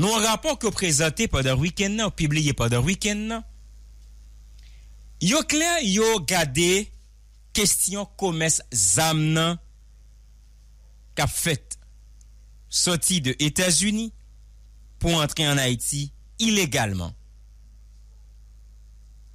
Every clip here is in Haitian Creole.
Nou rapor ki yo prezante pa dar wikend nan, ou pibliye pa dar wikend nan, yo klen yo gade kestyon komes zam nan kap fet soti de Etasuni pou antre an Aiti ilegalman.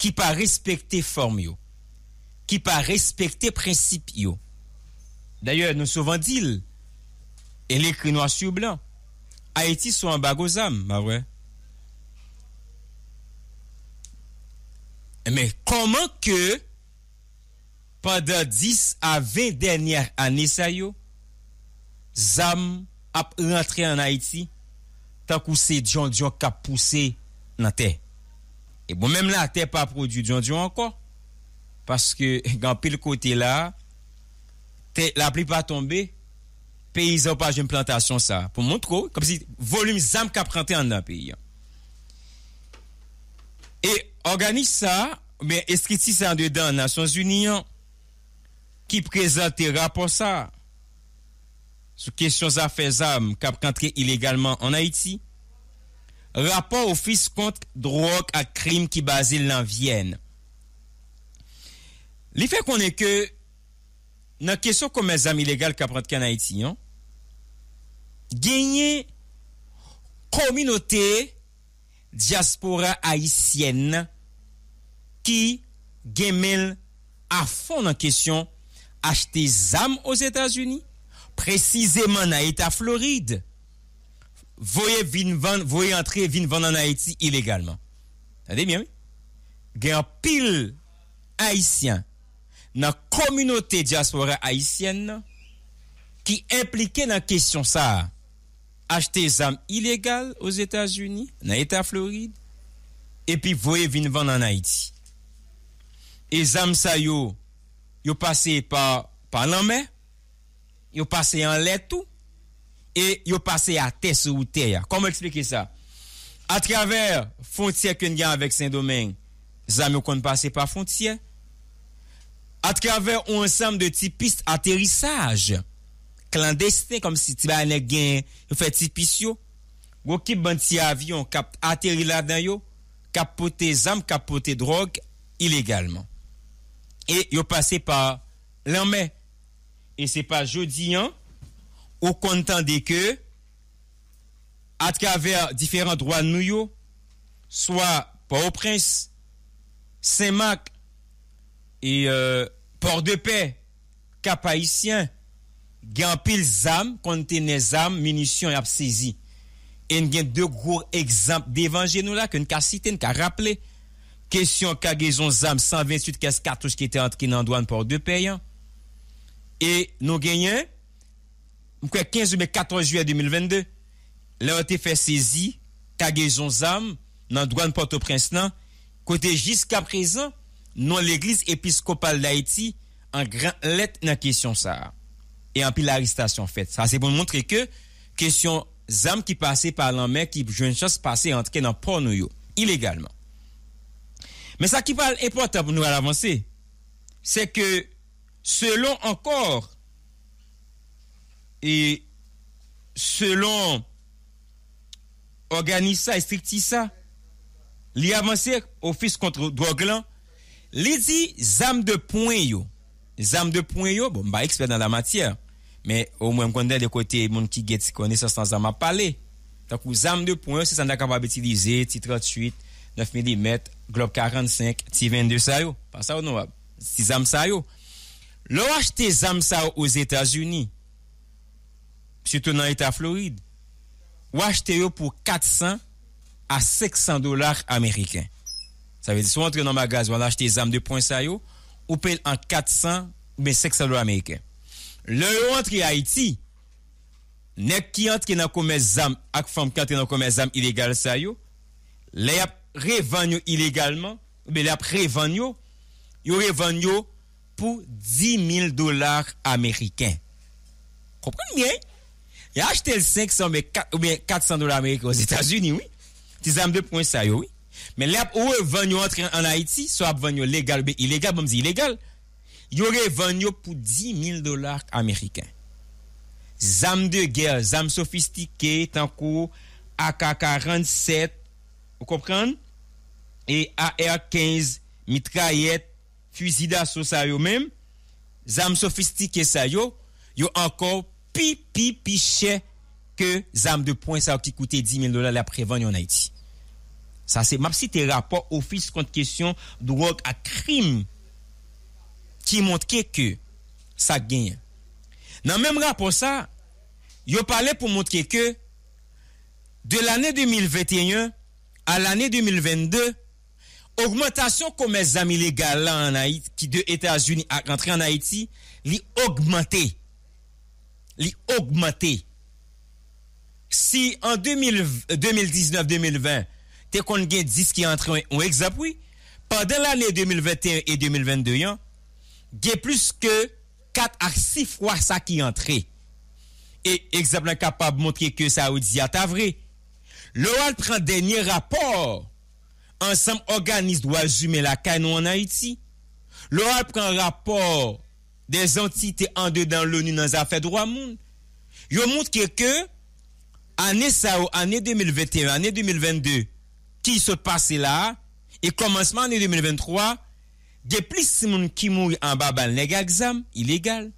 Ki pa respekte form yo. Ki pa respekte prensip yo. Danyo, nou sovan dil, el ekri nou asyou blan. Haïti sou an bago zam, ba wè. E men, koman ke pandan dis avè denyè an nesay yo zam ap rentre an Haïti tan kou se djon djon kap pouse nan te? E bon, menm la te pa produ djon djon an kon paske gan pil kote la te la pli pa tombe e peyi zopaj jen plantasyon sa. Pou moun tro, kom si volum zanm ka prante an nan peyi. E organise sa, men eskiti sa an dedan Nasyons Union ki prezante rapor sa sou kesyon zafen zanm ka prante ilegalman an Haiti. Rapor ou fiskont drok ak krim ki bazil nan Vienne. Li fe konen ke nan kesyon kon men zam ilegal ka prant ka na iti, yon, genye kominote diaspora haitienne ki gemel a fon nan kesyon achete zam os Etats-Unis, prezize man na Eta Floride, voye vini van, voye antre vini van an haitie ilegalman. Tade mi, yon? Genye pil haitien yon nan kominote diaspora Haitienne nan ki implike nan kesyon sa achete zam ilegal os Etats-Unis nan Etats-Floride epi voye vinvan nan Haiti e zam sa yo yo pase pa paname yo pase an letou e yo pase a tes ou teya kon me ekspeke sa a traver fontye kenyan avek sen domen zam yo kon pase pa fontye Atkavè ou ansam de ti pist aterissaj, klandestin, kom si ti ba anè gen, yo fè ti pist yo, yo kip bant si avyon, aterilad na yo, kapote zanm, kapote drog, ilegalman. E yo pase pa, lèmè, e se pa jodi an, ou kontan de ke, atkavè diferant drouan nou yo, swa pa ou prins, senmak, E euh, por de pe Kapa isyen Gen apil zam kontene zam Minisyon ap sezi En gen de gro ekzampe devanje nou la Ke n ka siten, ka rapple Kesyon kagezon zam 128 kase 14 ki te antre nan doan por de pe E nou genyen Mkwa 15 me 14 juay 2022 Le an te fe sezi Kagezon zam Nan doan porto prens nan Kote jiska prezan Non l'Eglise Episkopal d'Haïti An gran let nan kesyon sa E an pi l'aristasyon fet Sa se bon montre ke Kesyon zanm ki pase palan men Ki joun chans pase antke nan porno yo Ilegalman Men sa ki pal epot ap nou al avanse Se ke Selon ankor E Selon Organisa estriktisa Li avanse Ofis kontro do glan Li di zam de pouen yo. Zam de pouen yo, bon ba ekspert nan la matiyan. Men ou mwen konde de kote moun ki geti kone sa san zam a pale. Tak ou zam de pouen se san da kapab etilize, ti 38, 9 mm, globe 45, ti 22 sa yo. Pas sa ou nou a, si zam sa yo. Lo wache te zam sa yo ouz Etasuni. Sito nan Eta Florid. Wache te yo pou 400 a 600 dolar Ameriken. Sou antre nan magazyon an achete zanm de poun sa yo Ou pel an 400 ou ben 600 dolar Ameriken Le ou antre Haiti Nek ki antre nan komez zanm ak fom kante nan komez zanm ilegal sa yo Le ap revan yo ilegalman Ou be le ap revan yo Yo revan yo pou 10.000 dolar Ameriken Kompren gen Ya achete l 500 ou be 400 dolar Ameriken waz Etatsuni Ti zanm de poun sa yo oui Men lè ap ou e vanyo antre an Haiti So ap vanyo legal be ilegal Yo re vanyo pou 10.000 dolar Amerikan Zam de gèl Zam sofistike Tankou AK-47 Ou kompran E AR-15 Mitrayet Fuzida sou sa yo men Zam sofistike sa yo Yo ankor pi pi pi chè Ke zam de point sa ou ki koute 10.000 dolar lè ap revanyo an Haiti Sa se map si te rapor ofis kont kesyon drok ak krim ki mont ke ke sa genye. Nan menm rapor sa, yo pale pou mont ke ke de l'anen 2021 a l'anen 2022 augmentation kon men zami legal la anayit ki de Etats-Unis a rentre anayiti, li augmente. Li augmente. Si an 2019 2020 te kon gen diz ki antre ou egzapoui, pande la le 2021 e 2022 yan, gen plus ke kat ak si fwa sa ki antre. E egzapoui an kapab moun ki ke sa ou di atavre. Ah, Loal pren denye rapor ansem organist wajume la kain wana iti. Loal pren rapor de zantite an de dan louni nan zafet waman. Yo moun ki ke ane 2021, ane 2022, Ki sot pase la... E komanseman ane 2023... Ge plis moun ki moun an baban legal exam... Ilegal...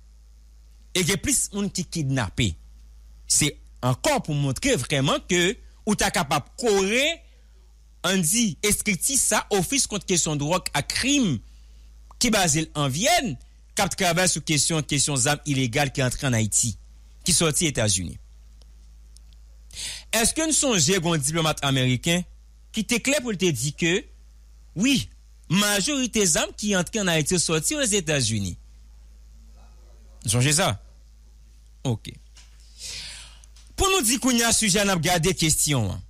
E ge plis moun ki kidnape... Se ankon pou montre vreman ke... Ou ta kapap kore... An di eskriti sa... Ofis kontre kesyon drok a krim... Ki bazil an vyen... Kap trabe sou kesyon... Kesyon zam ilegal ki antre an Haiti... Ki soti Etasuni... Eske nou sonje... Gon diplomat Ameriken... qui était clair pour te dire que, oui, majorité des hommes qui entrent en Haïti sortis aux États-Unis. Changez ça. OK. Pour nous dire qu'on y a un sujet, on a question. Hein.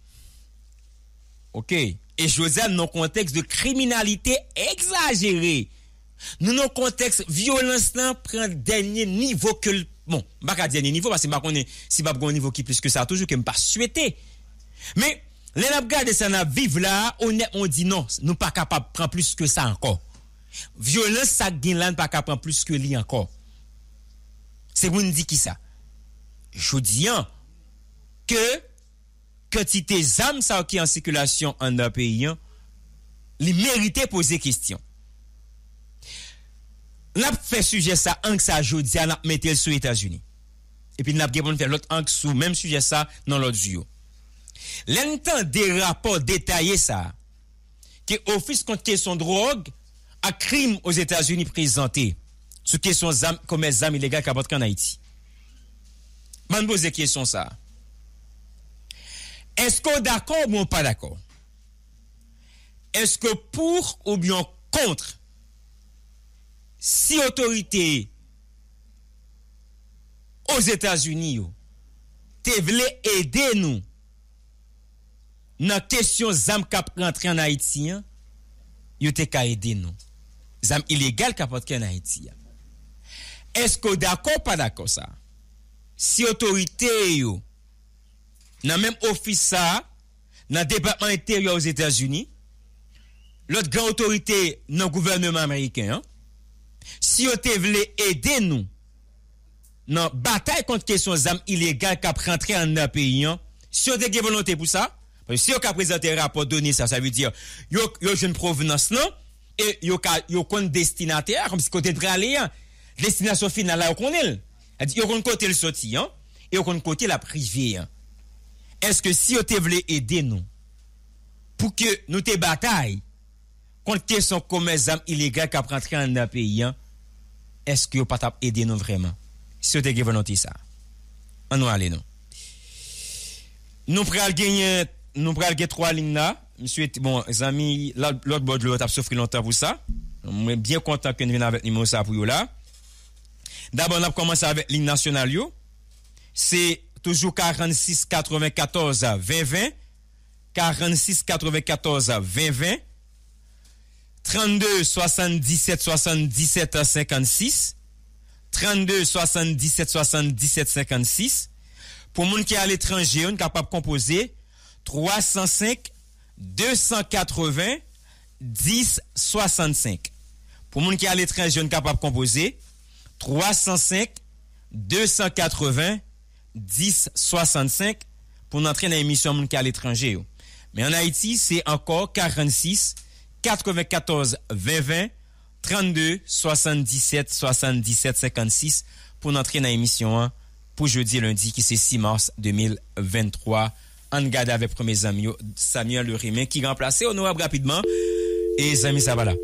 OK. Et Joseph, dans contexte de criminalité exagérée, nous, dans contexte de violence, prend dernier niveau que. Bon, pas dernier niveau, parce que si pas un niveau qui est plus que ça, toujours, que je ne pas souhaiter. Mais, Len ap gade san ap vive la, ou ne, ou di non, nou pa kapap pran plus ke sa ankon. Violens sa Ginland pa kapap pran plus ke li ankon. Se moun di ki sa? Jou diyan ke ke ti te zan sa ok an sikulasyon an da peyan, li merite pose kistyon. Lap fe suje sa anke sa joudian ap metel sou Etasuni. E pi nap ge bon fe lot anke sou menm suje sa nan lot ziyon. L'entend des rapports détaillés ça, que Office contre question drogue à crime aux États-Unis présenté sur question commerce d'armes illégales qui en Haïti. Je pose question ça. Est-ce qu'on d'accord ou pas d'accord? Est-ce que pour ou bien contre, si autorité aux États-Unis, te voulait aider nous nan kesyon zanm kap rentre an Haiti an, yote ka ede nou. Zanm ilegal kap rentre an Haiti an. Esko dako ou pa dako sa? Si otorite yo, nan menm ofisa, nan debatman eteryo aos Etats-Unis, lote gran otorite nan gouvernement Ameriken an, si yote vle ede nou, nan batay kont kesyon zanm ilegal kap rentre an na peyi an, si yote ge volante pou sa, Si yo ka prezente rapor doni sa, sa vi di yo Yo jen provenans nan E yo kon destinate a Kom si kote pre ale yan Destinasyon final la yo kon el Yo kon kote l soti yan Yo kon kote la prive yan Eske si yo te vle ede nan Pou ke nou te batay Kon te son kome zam Ilegal kap rentre an api yan Eske yo patap ede nan vreman Si yo te ge venote sa An wale nan Nou pre al genye Nou pral ge tro alin na Miswe, bon, zami, lout bod lout ap sofri lontan pou sa Mwen bien kontant ken ven avet ni mons apou yo la Dabon ap komanse avet lin nasyonal yo Se toujou 46, 94, 20, 20 46, 94, 20, 20 32, 77, 77, 56 32, 77, 77, 56 Pou moun ki al etranje, un kapap kompoze 305 280 10 65 Pour moun qui à l'étranger, pas capable de composer 305 280 10 65 pour entrer dans l'émission moun qui à l'étranger. Mais en Haïti, c'est encore 46 94 20 32 77 77 56 pour entrer dans l'émission hein, pour jeudi et lundi qui c'est 6 mars 2023. an gade ave premier Samuel Lurimin ki remplace Onorab rapidman e zami zavala.